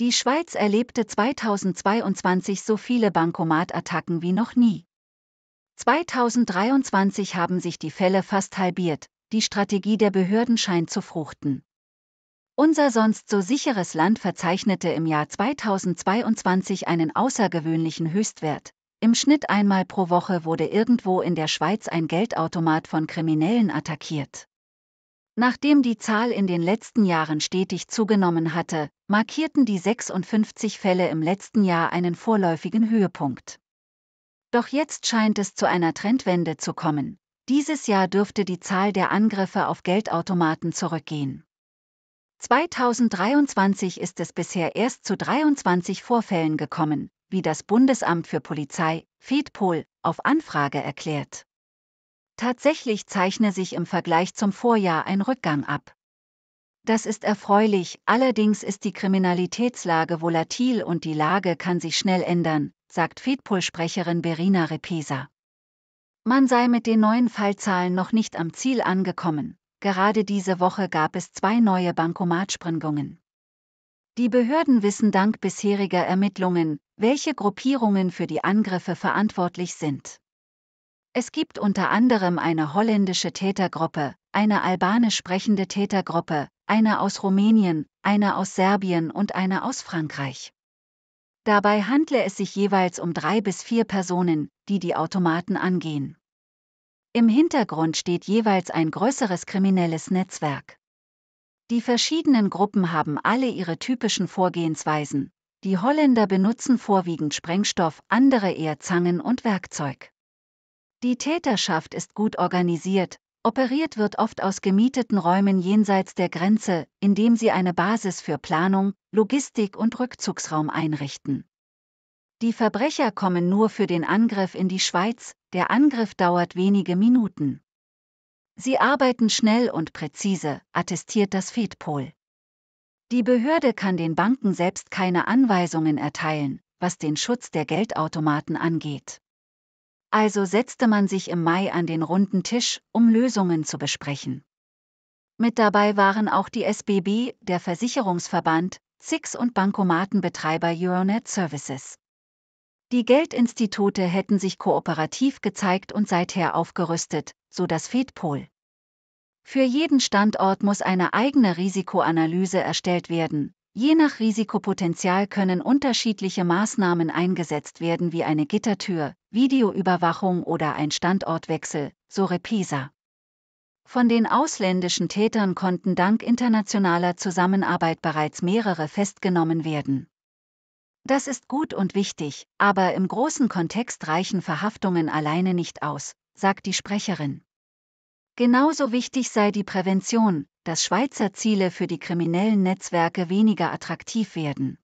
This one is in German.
Die Schweiz erlebte 2022 so viele Bankomatattacken wie noch nie. 2023 haben sich die Fälle fast halbiert, die Strategie der Behörden scheint zu fruchten. Unser sonst so sicheres Land verzeichnete im Jahr 2022 einen außergewöhnlichen Höchstwert. Im Schnitt einmal pro Woche wurde irgendwo in der Schweiz ein Geldautomat von Kriminellen attackiert. Nachdem die Zahl in den letzten Jahren stetig zugenommen hatte, markierten die 56 Fälle im letzten Jahr einen vorläufigen Höhepunkt. Doch jetzt scheint es zu einer Trendwende zu kommen. Dieses Jahr dürfte die Zahl der Angriffe auf Geldautomaten zurückgehen. 2023 ist es bisher erst zu 23 Vorfällen gekommen, wie das Bundesamt für Polizei, FEDPOL, auf Anfrage erklärt. Tatsächlich zeichne sich im Vergleich zum Vorjahr ein Rückgang ab. Das ist erfreulich, allerdings ist die Kriminalitätslage volatil und die Lage kann sich schnell ändern, sagt FEDPOL-Sprecherin Berina Repesa. Man sei mit den neuen Fallzahlen noch nicht am Ziel angekommen. Gerade diese Woche gab es zwei neue Bankomatsprengungen. Die Behörden wissen dank bisheriger Ermittlungen, welche Gruppierungen für die Angriffe verantwortlich sind. Es gibt unter anderem eine holländische Tätergruppe, eine albanisch sprechende Tätergruppe, eine aus Rumänien, eine aus Serbien und eine aus Frankreich. Dabei handle es sich jeweils um drei bis vier Personen, die die Automaten angehen. Im Hintergrund steht jeweils ein größeres kriminelles Netzwerk. Die verschiedenen Gruppen haben alle ihre typischen Vorgehensweisen. Die Holländer benutzen vorwiegend Sprengstoff, andere eher Zangen und Werkzeug. Die Täterschaft ist gut organisiert, operiert wird oft aus gemieteten Räumen jenseits der Grenze, indem sie eine Basis für Planung, Logistik und Rückzugsraum einrichten. Die Verbrecher kommen nur für den Angriff in die Schweiz, der Angriff dauert wenige Minuten. Sie arbeiten schnell und präzise, attestiert das FEDPOL. Die Behörde kann den Banken selbst keine Anweisungen erteilen, was den Schutz der Geldautomaten angeht also setzte man sich im Mai an den runden Tisch, um Lösungen zu besprechen. Mit dabei waren auch die SBB, der Versicherungsverband, SIX und Bankomatenbetreiber Euronet Services. Die Geldinstitute hätten sich kooperativ gezeigt und seither aufgerüstet, so das FEDPOL. Für jeden Standort muss eine eigene Risikoanalyse erstellt werden, Je nach Risikopotenzial können unterschiedliche Maßnahmen eingesetzt werden wie eine Gittertür, Videoüberwachung oder ein Standortwechsel, so Repisa. Von den ausländischen Tätern konnten dank internationaler Zusammenarbeit bereits mehrere festgenommen werden. Das ist gut und wichtig, aber im großen Kontext reichen Verhaftungen alleine nicht aus, sagt die Sprecherin. Genauso wichtig sei die Prävention, dass Schweizer Ziele für die kriminellen Netzwerke weniger attraktiv werden.